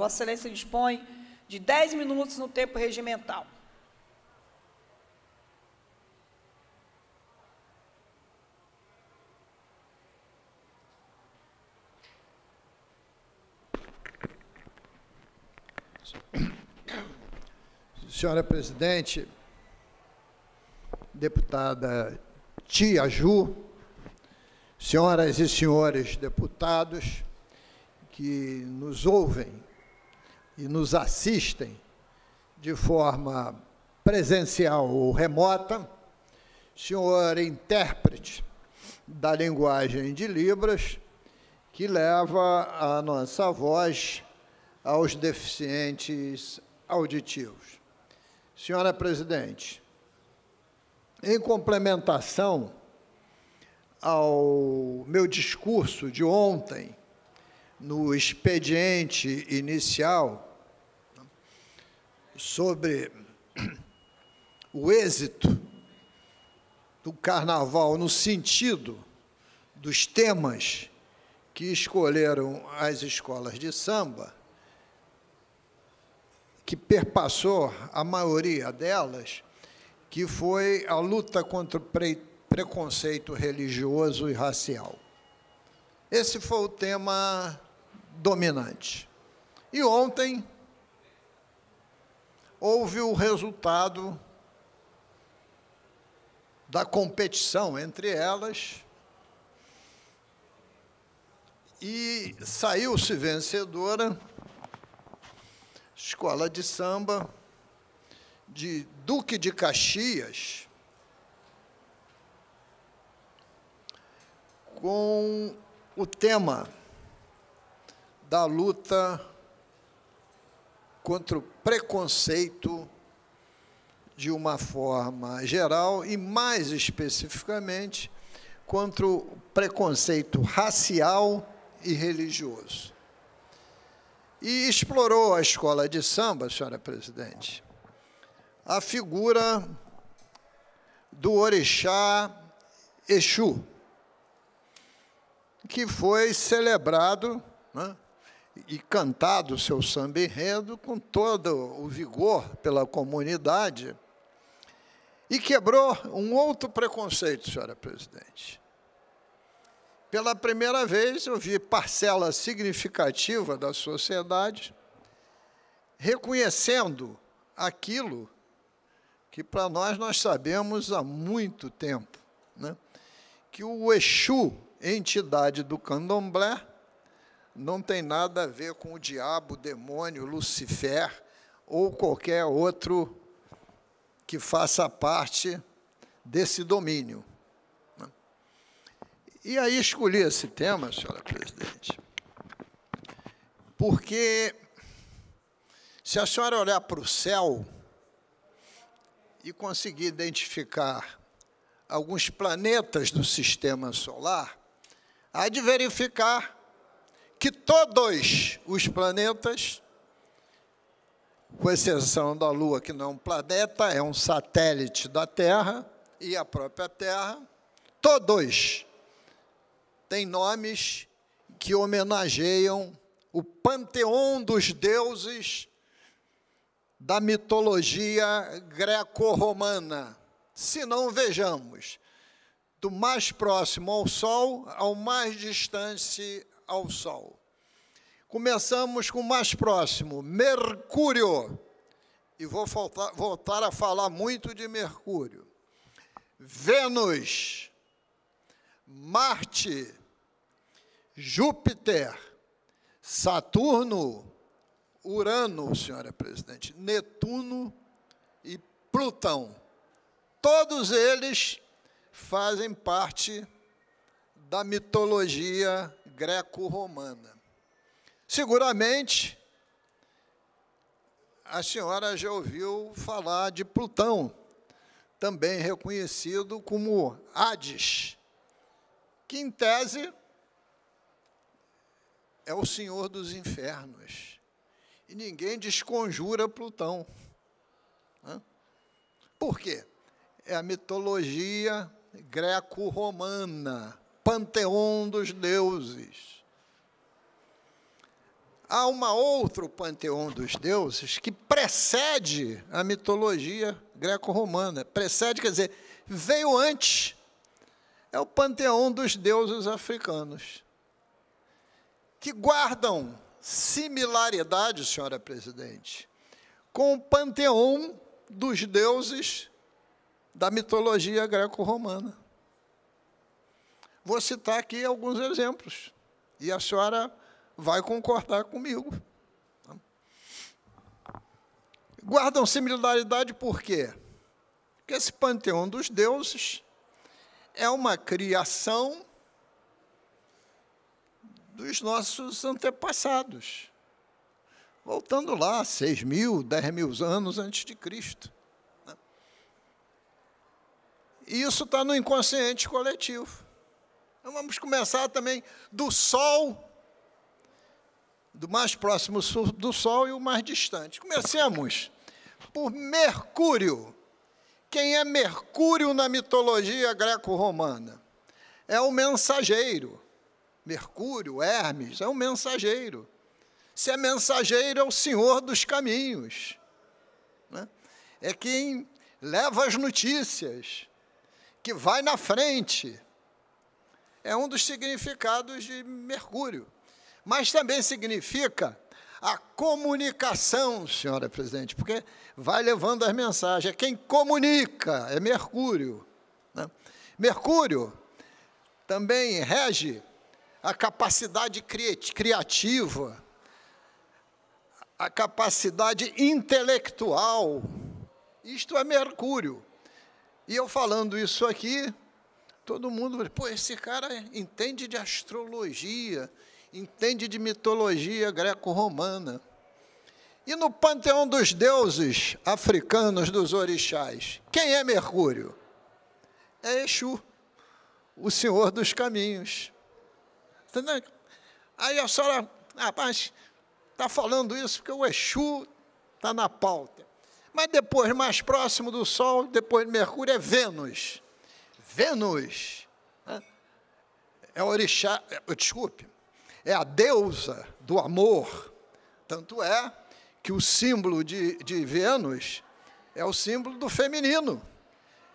Vossa Excelência dispõe de 10 minutos no tempo regimental. Senhora Presidente, deputada Tia Ju, senhoras e senhores deputados que nos ouvem e nos assistem de forma presencial ou remota, senhor intérprete da linguagem de Libras, que leva a nossa voz aos deficientes auditivos. Senhora Presidente, em complementação ao meu discurso de ontem, no expediente inicial sobre o êxito do carnaval no sentido dos temas que escolheram as escolas de samba, que perpassou a maioria delas, que foi a luta contra o preconceito religioso e racial. Esse foi o tema dominante. E ontem, houve o resultado da competição entre elas e saiu-se vencedora escola de samba de Duque de Caxias com o tema da luta contra o preconceito de uma forma geral e, mais especificamente, contra o preconceito racial e religioso. E explorou a escola de samba, senhora presidente, a figura do orixá Exu, que foi celebrado né, e cantado o seu samba enredo com todo o vigor pela comunidade e quebrou um outro preconceito, senhora presidente. Pela primeira vez, eu vi parcela significativa da sociedade reconhecendo aquilo que para nós nós sabemos há muito tempo, né? que o Exu, entidade do candomblé, não tem nada a ver com o diabo, o demônio, Lucifer ou qualquer outro que faça parte desse domínio. E aí escolhi esse tema, senhora presidente, porque se a senhora olhar para o céu e conseguir identificar alguns planetas do sistema solar, há de verificar que todos os planetas, com exceção da Lua, que não é um planeta, é um satélite da Terra, e a própria Terra, todos têm nomes que homenageiam o panteão dos deuses da mitologia greco-romana. Se não vejamos, do mais próximo ao Sol ao mais distante ao Sol. Começamos com o mais próximo, Mercúrio. E vou voltar, voltar a falar muito de Mercúrio. Vênus, Marte, Júpiter, Saturno, Urano, senhora é presidente, Netuno e Plutão. Todos eles fazem parte da mitologia greco-romana. Seguramente, a senhora já ouviu falar de Plutão, também reconhecido como Hades, que em tese é o senhor dos infernos. E ninguém desconjura Plutão. Né? Por quê? É a mitologia greco-romana panteão dos deuses. Há um outro panteão dos deuses que precede a mitologia greco-romana. Precede, quer dizer, veio antes. É o panteão dos deuses africanos, que guardam similaridade, senhora presidente, com o panteão dos deuses da mitologia greco-romana. Vou citar aqui alguns exemplos. E a senhora vai concordar comigo. Guardam similaridade por quê? Porque esse panteão dos deuses é uma criação dos nossos antepassados. Voltando lá, 6 mil, 10 mil anos antes de Cristo. E isso está no inconsciente coletivo. Então vamos começar também do Sol, do mais próximo do Sol e o mais distante. Comecemos por Mercúrio. Quem é Mercúrio na mitologia greco-romana? É o mensageiro. Mercúrio, Hermes, é o mensageiro. Se é mensageiro, é o senhor dos caminhos. Né? É quem leva as notícias, que vai na frente é um dos significados de Mercúrio. Mas também significa a comunicação, senhora presidente, porque vai levando as mensagens. É quem comunica é Mercúrio. Né? Mercúrio também rege a capacidade criativa, a capacidade intelectual. Isto é Mercúrio. E eu falando isso aqui, Todo mundo pô, esse cara entende de astrologia, entende de mitologia greco-romana. E no panteão dos deuses africanos, dos orixás, quem é Mercúrio? É Exu, o senhor dos caminhos. Aí a senhora, rapaz, está falando isso porque o Exu está na pauta. Mas depois, mais próximo do Sol, depois de Mercúrio, é Vênus. Vênus né, é orixá, é, desculpe, é a deusa do amor. Tanto é que o símbolo de, de Vênus é o símbolo do feminino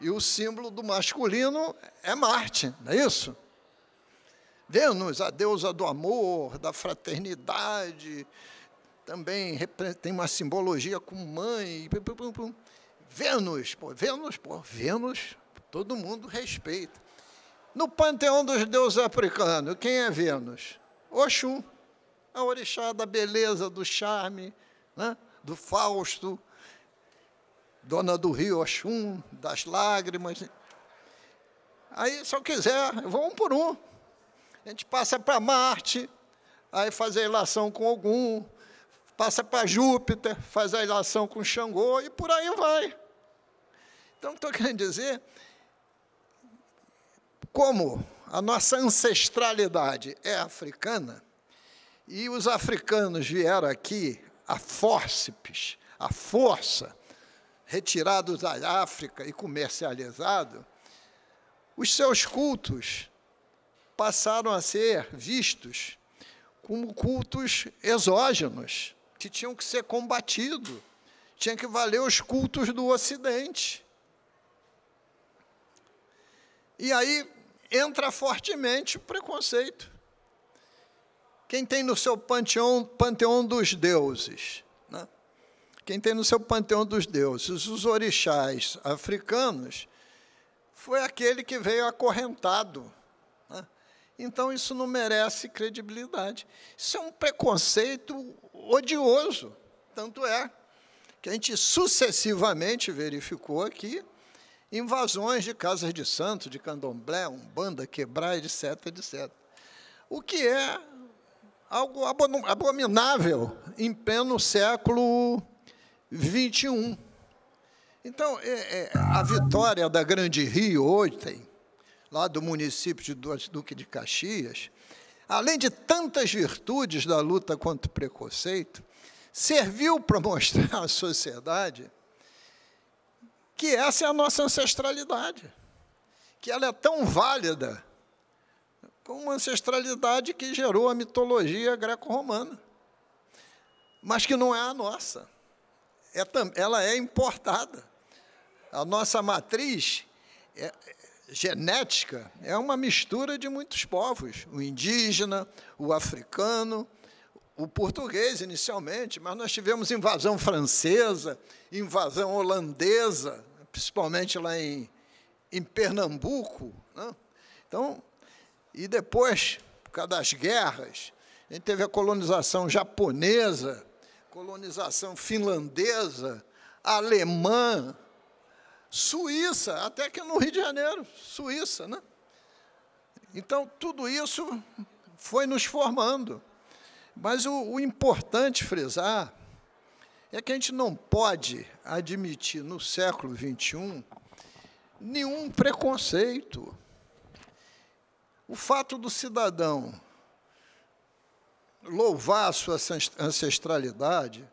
e o símbolo do masculino é Marte, não é isso? Vênus, a deusa do amor, da fraternidade, também tem uma simbologia com mãe. Vênus, pô, Vênus, pô, Vênus Todo mundo respeita. No panteão dos deuses africanos, quem é Vênus? Oxum, a orixá da beleza, do charme, né? do Fausto, dona do rio Oxum, das lágrimas. Aí, se eu quiser, vou um por um. A gente passa para Marte, aí faz a relação com algum. passa para Júpiter, faz a relação com Xangô e por aí vai. Então, o que estou querendo dizer como a nossa ancestralidade é africana e os africanos vieram aqui a fórceps, a força, retirados da África e comercializados, os seus cultos passaram a ser vistos como cultos exógenos, que tinham que ser combatidos, tinha que valer os cultos do Ocidente. E aí entra fortemente o preconceito. Quem tem no seu panteão, panteão dos deuses? Né? Quem tem no seu panteão dos deuses os orixás africanos, foi aquele que veio acorrentado. Né? Então, isso não merece credibilidade. Isso é um preconceito odioso. Tanto é que a gente sucessivamente verificou aqui invasões de casas de santo, de candomblé, umbanda, quebrar, etc, etc. O que é algo abominável em pleno século XXI. Então, é, é, a vitória da Grande Rio ontem, lá do município de Duque de Caxias, além de tantas virtudes da luta contra o preconceito, serviu para mostrar à sociedade que essa é a nossa ancestralidade, que ela é tão válida como a ancestralidade que gerou a mitologia greco-romana, mas que não é a nossa. É, ela é importada. A nossa matriz é, genética é uma mistura de muitos povos: o indígena, o africano, o português inicialmente, mas nós tivemos invasão francesa, invasão holandesa, principalmente lá em, em Pernambuco. Né? Então, e depois, por causa das guerras, a gente teve a colonização japonesa, colonização finlandesa, alemã, Suíça, até que no Rio de Janeiro, Suíça, né? Então, tudo isso foi nos formando. Mas o, o importante frisar é que a gente não pode admitir no século XXI nenhum preconceito. O fato do cidadão louvar a sua ancestralidade,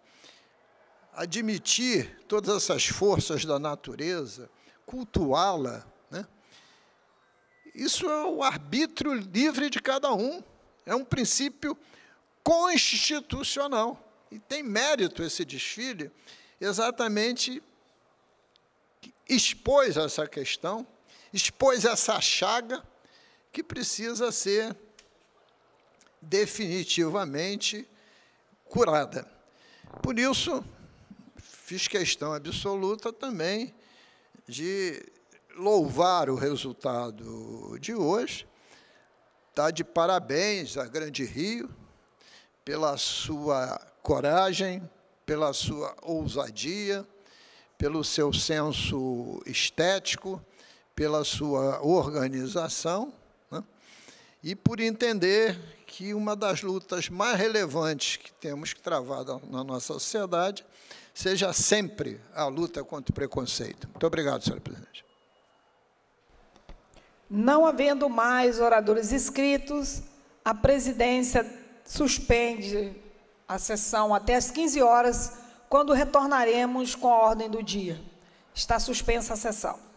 admitir todas essas forças da natureza, cultuá-la, né? isso é o arbítrio livre de cada um. É um princípio constitucional. E tem mérito esse desfile, exatamente expôs essa questão, expôs essa chaga que precisa ser definitivamente curada. Por isso, fiz questão absoluta também de louvar o resultado de hoje. Está de parabéns a Grande Rio, pela sua coragem, pela sua ousadia, pelo seu senso estético, pela sua organização né? e por entender que uma das lutas mais relevantes que temos que travar na nossa sociedade seja sempre a luta contra o preconceito. Muito obrigado, senhora presidente. Não havendo mais oradores inscritos, a presidência suspende a sessão até às 15 horas, quando retornaremos com a ordem do dia. Está suspensa a sessão.